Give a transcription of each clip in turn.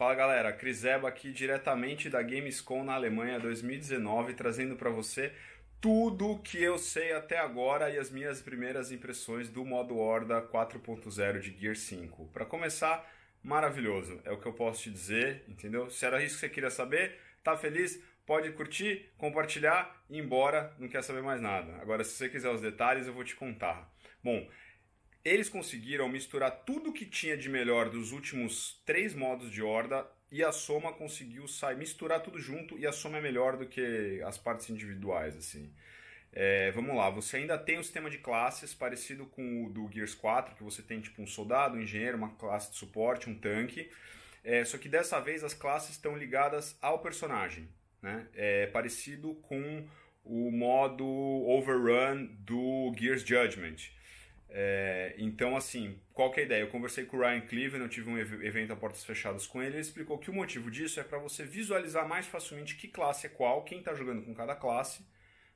Fala galera, Cris Eba aqui diretamente da Gamescom na Alemanha 2019, trazendo para você tudo o que eu sei até agora e as minhas primeiras impressões do modo Horda 4.0 de Gear 5. Para começar, maravilhoso, é o que eu posso te dizer, entendeu? Se era isso que você queria saber, tá feliz? Pode curtir, compartilhar e ir embora, não quer saber mais nada. Agora, se você quiser os detalhes, eu vou te contar. Bom, eles conseguiram misturar tudo que tinha de melhor dos últimos três modos de horda e a soma conseguiu sair, misturar tudo junto e a soma é melhor do que as partes individuais, assim. É, vamos lá, você ainda tem o um sistema de classes parecido com o do Gears 4, que você tem tipo um soldado, um engenheiro, uma classe de suporte, um tanque. É, só que dessa vez as classes estão ligadas ao personagem, né? É parecido com o modo Overrun do Gears Judgment. É, então, assim, qual que é a ideia? Eu conversei com o Ryan Cleveland, eu tive um evento a portas fechadas com ele, ele explicou que o motivo disso é para você visualizar mais facilmente que classe é qual, quem está jogando com cada classe,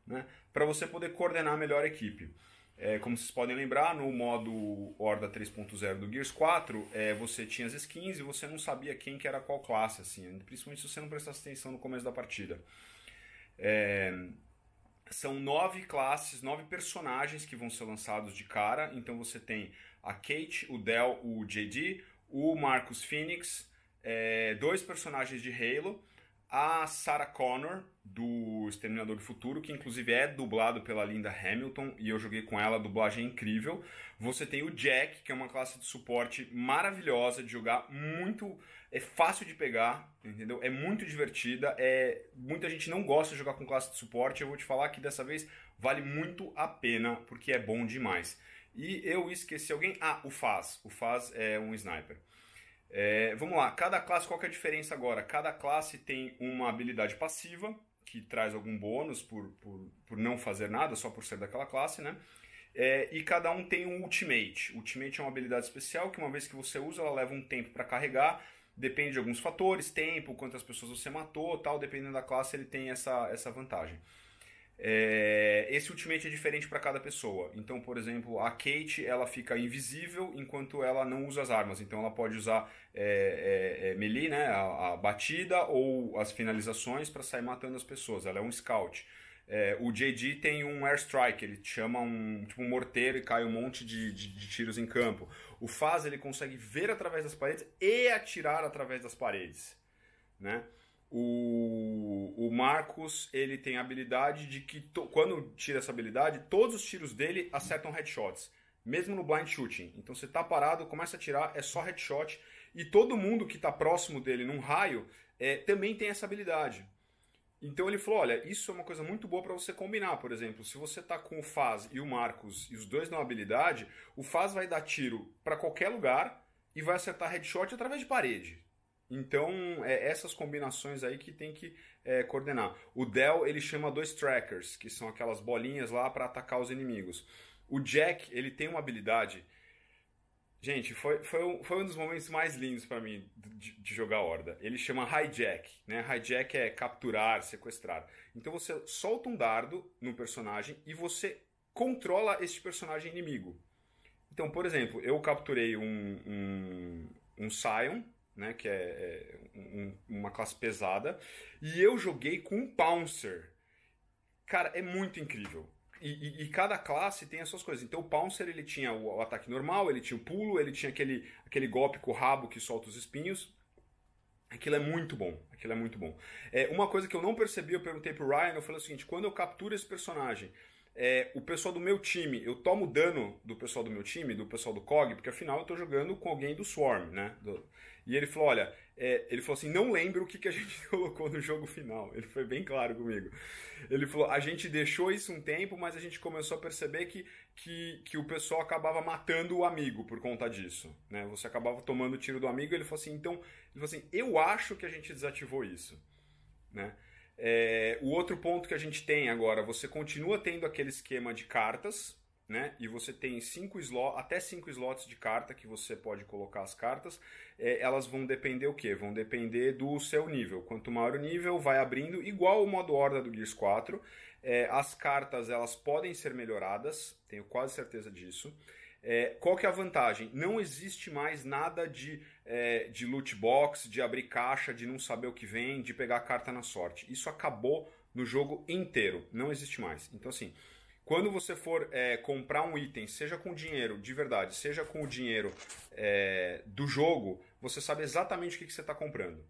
né, para você poder coordenar melhor a equipe. É, como vocês podem lembrar, no modo Horda 3.0 do Gears 4, é, você tinha as skins e você não sabia quem que era qual classe, assim, principalmente se você não prestasse atenção no começo da partida. É, são nove classes, nove personagens que vão ser lançados de cara. Então você tem a Kate, o Dell, o JD, o Marcus Phoenix, é, dois personagens de Halo, a Sarah Connor, do Exterminador do Futuro, que inclusive é dublado pela Linda Hamilton, e eu joguei com ela, a dublagem é incrível. Você tem o Jack, que é uma classe de suporte maravilhosa de jogar, muito. É fácil de pegar, entendeu? É muito divertida. É, muita gente não gosta de jogar com classe de suporte. Eu vou te falar que dessa vez vale muito a pena, porque é bom demais. E eu esqueci alguém. Ah, o Faz. O Faz é um sniper. É, vamos lá, cada classe, qual é a diferença agora? Cada classe tem uma habilidade passiva, traz algum bônus por, por, por não fazer nada, só por ser daquela classe, né? É, e cada um tem um ultimate. Ultimate é uma habilidade especial que, uma vez que você usa, ela leva um tempo para carregar. Depende de alguns fatores, tempo, quantas pessoas você matou, tal. Dependendo da classe, ele tem essa, essa vantagem. É, esse ultimate é diferente para cada pessoa. Então, por exemplo, a Kate ela fica invisível enquanto ela não usa as armas. Então, ela pode usar é, é, é melee, né, a, a, batida ou as finalizações para sair matando as pessoas. Ela é um scout. É, o JD tem um airstrike, ele chama um, tipo, um morteiro e cai um monte de, de, de tiros em campo. O Faz ele consegue ver através das paredes e atirar através das paredes, né? O, o Marcos, ele tem a habilidade de que, to, quando tira essa habilidade, todos os tiros dele acertam headshots, mesmo no blind shooting. Então você tá parado, começa a tirar, é só headshot, e todo mundo que está próximo dele num raio é, também tem essa habilidade. Então ele falou: olha, isso é uma coisa muito boa para você combinar. Por exemplo, se você tá com o Faz e o Marcos e os dois na habilidade, o Faz vai dar tiro para qualquer lugar e vai acertar headshot através de parede. Então, é essas combinações aí que tem que é, coordenar. O Dell, ele chama dois trackers, que são aquelas bolinhas lá para atacar os inimigos. O Jack, ele tem uma habilidade... Gente, foi, foi, um, foi um dos momentos mais lindos para mim de, de, jogar Horda. Ele chama Hijack, né? Hijack é capturar, sequestrar. Então você solta um dardo no personagem e você controla este personagem inimigo. Então, por exemplo, eu capturei um, um, um Scion, né? Que é, é um, uma classe pesada. E eu joguei com um Pouncer. Cara, é muito incrível. E, e, e, cada classe tem as suas coisas. Então o Pouncer ele tinha o, o, ataque normal, ele tinha o pulo, ele tinha aquele, aquele golpe com o rabo que solta os espinhos. Aquilo é muito bom. Aquilo é muito bom. É, uma coisa que eu não percebi, eu perguntei pro Ryan, eu falei o seguinte: quando eu capturo esse personagem, é, o pessoal do meu time, eu tomo dano do pessoal do meu time, do pessoal do COG, porque afinal eu estou jogando com alguém do Swarm, né? Do, e ele falou: olha, é, ele falou assim: não lembro o que, que a gente colocou no jogo final. Ele foi bem claro comigo. Ele falou: a gente deixou isso um tempo, mas a gente começou a perceber que, que, que o pessoal acabava matando o amigo por conta disso. Né? Você acabava tomando o tiro do amigo. Ele falou assim: então, ele falou assim: eu acho que a gente desativou isso. Né? É, o outro ponto que a gente tem agora: você continua tendo aquele esquema de cartas né? E você tem cinco slot, até cinco slots de carta que você pode colocar as cartas. É, elas vão depender o quê? Vão depender do seu nível. Quanto maior o nível, vai abrindo igual o modo horda do Gears 4. É, as cartas elas podem ser melhoradas, tenho quase certeza disso. É, qual que é a vantagem? Não existe mais nada de, é, de loot box, de abrir caixa, de não saber o que vem, de pegar carta na sorte. Isso acabou no jogo inteiro, não existe mais. Então assim, quando você for é, comprar um item, seja com dinheiro de verdade, seja com o dinheiro é, do jogo, você sabe exatamente o que, que você está comprando.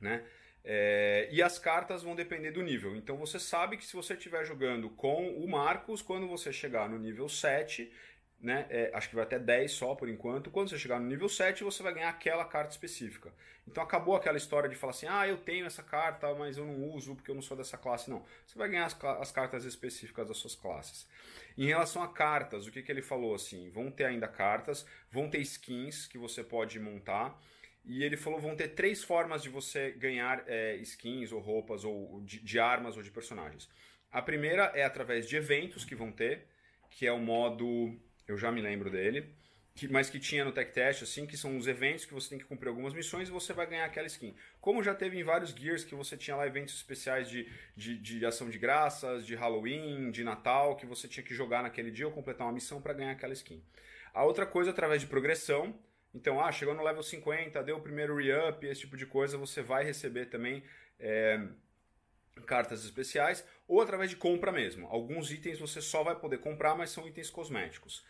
Né? É, e as cartas vão depender do nível. Então você sabe que se você estiver jogando com o Marcos, quando você chegar no nível 7, né? É, acho que vai até 10 só por enquanto. Quando você chegar no nível 7, você vai ganhar aquela carta específica. Então acabou aquela história de falar assim: ah, eu tenho essa carta, mas eu não uso porque eu não sou dessa classe. Não. Você vai ganhar as, as cartas específicas das suas classes. Em relação a cartas, o que, que ele falou assim? Vão ter ainda cartas, vão ter skins que você pode montar. E ele falou: vão ter três formas de você ganhar é, skins ou roupas ou de, de armas ou de personagens. A primeira é através de eventos que vão ter, que é o modo eu já me lembro dele, que, mas que tinha no Tech Test, assim, que são os eventos que você tem que cumprir algumas missões e você vai ganhar aquela skin. Como já teve em vários Gears que você tinha lá eventos especiais de, de, de ação de graças, de Halloween, de Natal, que você tinha que jogar naquele dia ou completar uma missão para ganhar aquela skin. A outra coisa, através de progressão, então, ah, chegou no level 50, deu o primeiro re-up, esse tipo de coisa, você vai receber também. É, cartas especiais ou através de compra mesmo. Alguns itens você só vai poder comprar, mas são itens cosméticos.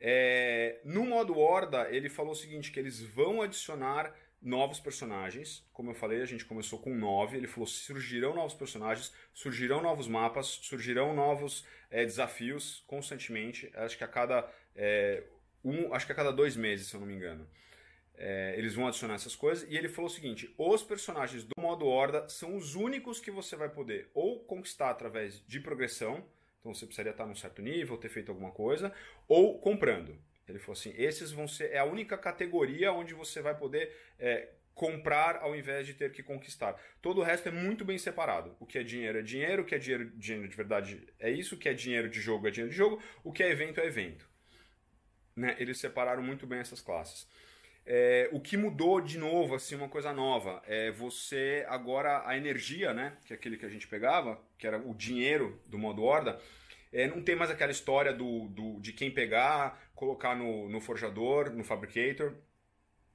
É, no modo Horda, ele falou o seguinte: que eles vão adicionar novos personagens. Como eu falei, a gente começou com nove. Ele falou: surgirão novos personagens, surgirão novos mapas, surgirão novos é, desafios constantemente. Acho que a cada. É, um, acho que a cada dois meses, se eu não me engano. É, eles vão adicionar essas coisas. E ele falou o seguinte: os personagens do modo Horda são os únicos que você vai poder ou conquistar através de progressão, então você precisaria estar num certo nível, ter feito alguma coisa, ou comprando. Ele falou assim: esses vão ser é a única categoria onde você vai poder é, comprar ao invés de ter que conquistar. Todo o resto é muito bem separado. O que é dinheiro é dinheiro, o que é dinheiro, dinheiro de verdade é isso, o que é dinheiro de jogo é dinheiro de jogo, o que é evento é evento. Né? Eles separaram muito bem essas classes. É, o que mudou de novo, assim, uma coisa nova, é você agora a energia, né, que é aquele que a gente pegava, que era o dinheiro do modo horda, é, não tem mais aquela história do, do de quem pegar, colocar no, no forjador, no fabricator,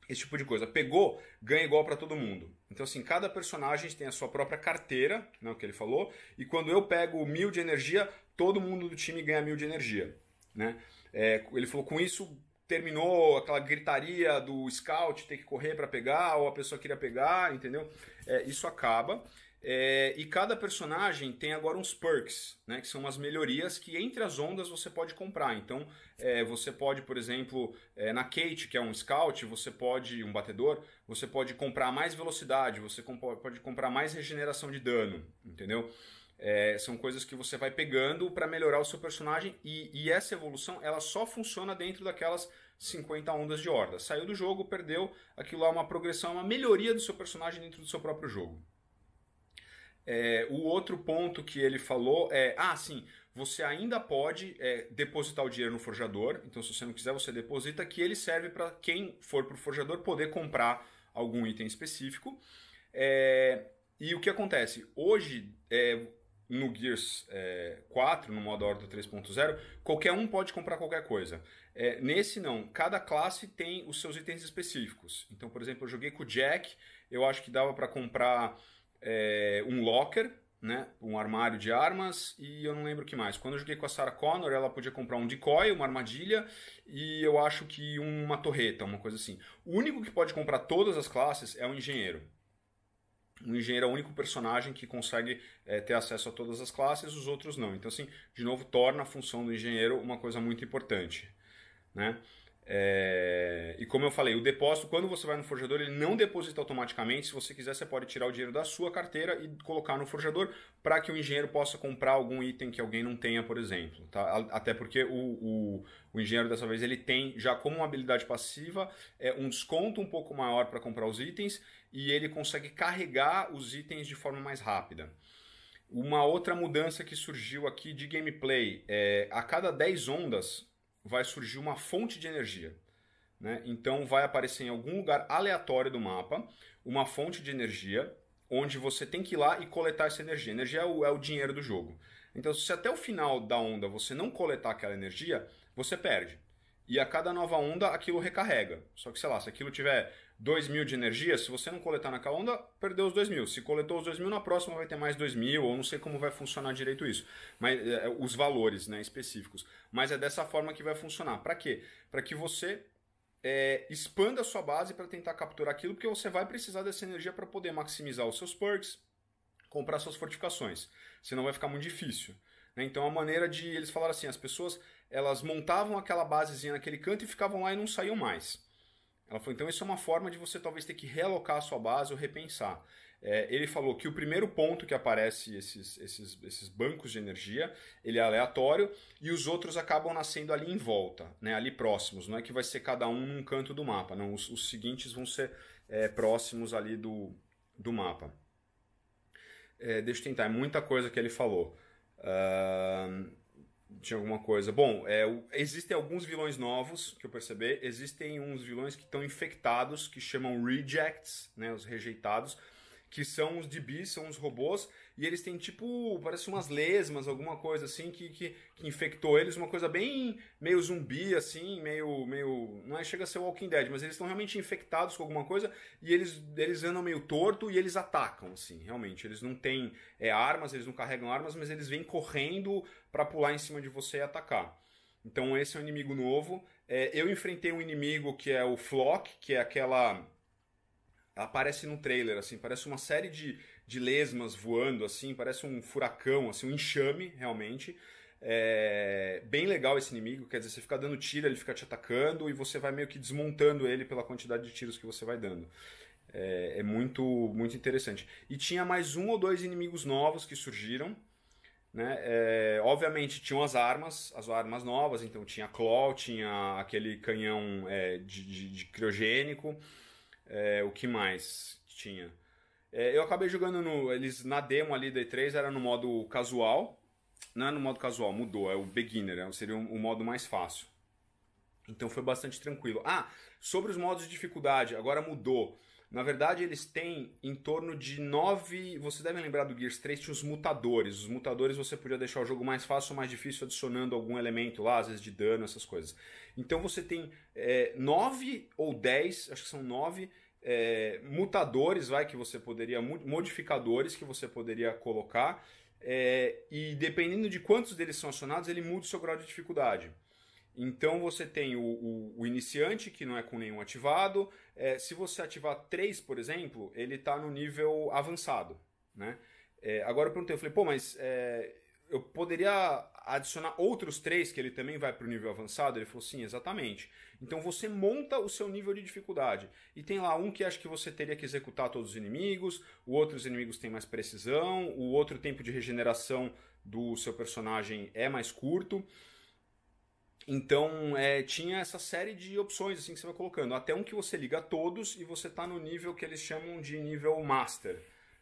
esse tipo de coisa. Pegou, ganha igual para todo mundo. Então, assim, cada personagem tem a sua própria carteira, né, o que ele falou, e quando eu pego mil de energia, todo mundo do time ganha mil de energia. Né? É, ele falou com isso terminou aquela gritaria do scout ter que correr para pegar ou a pessoa queria pegar, entendeu? É, isso acaba. É, e cada personagem tem agora uns perks, né, que são umas melhorias que entre as ondas você pode comprar. Então, é, você pode, por exemplo, é, na Kate, que é um scout, você pode, um batedor, você pode comprar mais velocidade, você comp pode comprar mais regeneração de dano, entendeu? É, são coisas que você vai pegando para melhorar o seu personagem e, e, essa evolução ela só funciona dentro daquelas 50 ondas de horda. Saiu do jogo, perdeu, aquilo lá é uma progressão, é uma melhoria do seu personagem dentro do seu próprio jogo. É, o outro ponto que ele falou é: ah, sim, você ainda pode é, depositar o dinheiro no forjador, então se você não quiser, você deposita, que ele serve para quem for para o forjador poder comprar algum item específico. É, e o que acontece? Hoje, é, no Gears é, 4, no modo Horda 3.0, qualquer um pode comprar qualquer coisa. É, nesse não, cada classe tem os seus itens específicos. Então, por exemplo, eu joguei com o Jack, eu acho que dava para comprar é, um locker, né, um armário de armas e eu não lembro o que mais. Quando eu joguei com a Sarah Connor, ela podia comprar um decoy, uma armadilha e eu acho que uma torreta, uma coisa assim. O único que pode comprar todas as classes é o engenheiro. O engenheiro é o único personagem que consegue é, ter acesso a todas as classes, os outros não. Então, assim, de novo, torna a função do engenheiro uma coisa muito importante. Né? É, e como eu falei, o depósito, quando você vai no forjador, ele não deposita automaticamente. Se você quiser, você pode tirar o dinheiro da sua carteira e colocar no forjador para que o engenheiro possa comprar algum item que alguém não tenha, por exemplo. Tá? Até porque o, o, o, engenheiro dessa vez ele tem já como uma habilidade passiva é, um desconto um pouco maior para comprar os itens e ele consegue carregar os itens de forma mais rápida. Uma outra mudança que surgiu aqui de gameplay é a cada 10 ondas vai surgir uma fonte de energia. Né? Então vai aparecer em algum lugar aleatório do mapa uma fonte de energia onde você tem que ir lá e coletar essa energia. Energia é o, é o dinheiro do jogo. Então, se até o final da onda você não coletar aquela energia, você perde e a cada nova onda aquilo recarrega. Só que, sei lá, se aquilo tiver 2 mil de energia, se você não coletar naquela onda, perdeu os 2 mil. Se coletou os 2 mil, na próxima vai ter mais 2 mil, ou não sei como vai funcionar direito isso. Mas é, é, os valores né, específicos. Mas é dessa forma que vai funcionar. Para quê? Para que você é, expanda a sua base para tentar capturar aquilo, porque você vai precisar dessa energia para poder maximizar os seus perks, comprar suas fortificações. Senão vai ficar muito difícil. Né? Então a maneira de eles falaram assim, as pessoas elas montavam aquela basezinha naquele canto e ficavam lá e não saíam mais. Ela falou, então isso é uma forma de você talvez ter que realocar a sua base ou repensar. É, ele falou que o primeiro ponto que aparece esses, esses, esses bancos de energia, ele é aleatório e os outros acabam nascendo ali em volta, né, ali próximos. Não é que vai ser cada um num canto do mapa, não. Os, os seguintes vão ser é, próximos ali do, do mapa. É, deixa eu tentar, é muita coisa que ele falou. Uh, tinha alguma coisa. Bom, é, existem alguns vilões novos que eu percebi. Existem uns vilões que estão infectados, que chamam rejects, né, os rejeitados que são os DBs, são os robôs, e eles têm tipo, parece umas lesmas, alguma coisa assim, que, que, que, infectou eles, uma coisa bem meio zumbi, assim, meio. meio não é, chega a ser Walking Dead, mas eles estão realmente infectados com alguma coisa e eles, eles andam meio torto e eles atacam, assim, realmente. Eles não têm é, armas, eles não carregam armas, mas eles vêm correndo para pular em cima de você e atacar. Então esse é um inimigo novo. É, eu enfrentei um inimigo que é o Flock, que é aquela ela aparece no trailer, assim, parece uma série de, de lesmas voando, assim, parece um furacão, assim, um enxame, realmente. É bem legal esse inimigo, quer dizer, você fica dando tiro, ele fica te atacando e você vai meio que desmontando ele pela quantidade de tiros que você vai dando. É, é muito, muito interessante. E tinha mais um ou dois inimigos novos que surgiram. Né? É, obviamente tinham as armas, as armas novas, então tinha claw, tinha aquele canhão é, de, de, de criogênico, é, o que mais tinha? É, eu acabei jogando no. Eles na demo ali da E3 era no modo casual. Não é no modo casual, mudou, é o beginner, é, seria o modo mais fácil. Então foi bastante tranquilo. Ah, sobre os modos de dificuldade, agora mudou. Na verdade, eles têm em torno de nove. Você deve lembrar do Gears 3, tinha os mutadores. Os mutadores você podia deixar o jogo mais fácil ou mais difícil adicionando algum elemento lá, às vezes de dano, essas coisas. Então você tem é, nove ou dez, acho que são nove. É, mutadores, vai que você poderia modificadores que você poderia colocar é, e dependendo de quantos deles são acionados ele muda o seu grau de dificuldade. Então você tem o, o, o, iniciante, que não é com nenhum ativado. É, se você ativar 3, por exemplo, ele está no nível avançado. Né? É, agora eu perguntei, eu falei, pô, mas é, eu poderia adicionar outros três que ele também vai para o nível avançado? Ele falou, sim, exatamente. Então você monta o seu nível de dificuldade. E tem lá um que acha que você teria que executar todos os inimigos, o outro os inimigos têm mais precisão, o outro tempo de regeneração do seu personagem é mais curto. Então, é, tinha essa série de opções assim que você vai colocando, até um que você liga a todos e você está no nível que eles chamam de nível master,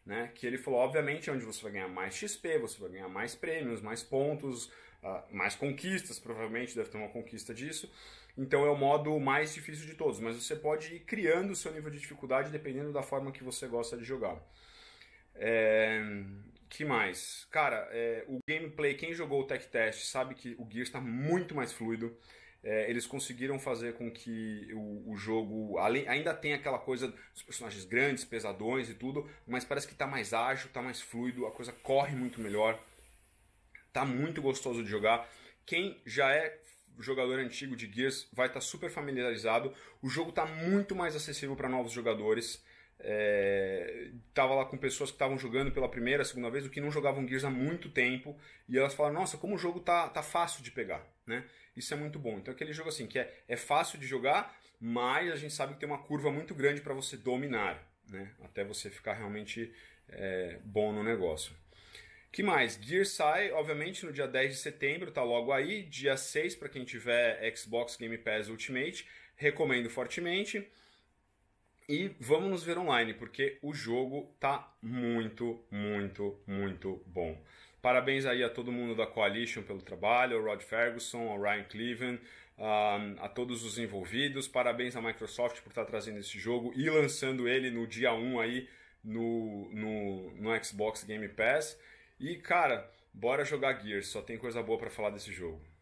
né? Que ele falou, obviamente, é onde você vai ganhar mais XP, você vai ganhar mais prêmios, mais pontos, uh, mais conquistas, provavelmente deve ter uma conquista disso. Então é o modo mais difícil de todos, mas você pode ir criando o seu nível de dificuldade dependendo da forma que você gosta de jogar. É que mais? Cara, é, o gameplay, quem jogou o tech test sabe que o Gears está muito mais fluido. É, eles conseguiram fazer com que o, o jogo além, ainda tem aquela coisa dos personagens grandes, pesadões e tudo, mas parece que está mais ágil, está mais fluido, a coisa corre muito melhor. Tá muito gostoso de jogar. Quem já é jogador antigo de Gears vai estar tá super familiarizado. O jogo está muito mais acessível para novos jogadores estava é, lá com pessoas que estavam jogando pela primeira, segunda vez, o que não jogavam Gears há muito tempo, e elas falaram, nossa, como o jogo tá, tá fácil de pegar, né? Isso é muito bom. Então aquele jogo assim, que é, é fácil de jogar, mas a gente sabe que tem uma curva muito grande para você dominar, né? Até você ficar realmente é, bom no negócio. Que mais? gears sai, obviamente, no dia 10 de setembro, tá logo aí. Dia 6, para quem tiver Xbox Game Pass Ultimate, recomendo fortemente. E vamos nos ver online, porque o jogo tá muito, muito, muito bom. Parabéns aí a todo mundo da Coalition pelo trabalho, ao Rod Ferguson, ao Ryan Cleveland, um, a todos os envolvidos. Parabéns à Microsoft por estar tá trazendo esse jogo e lançando ele no dia 1 aí no, no, no Xbox Game Pass. E cara, bora jogar Gears, só tem coisa boa para falar desse jogo.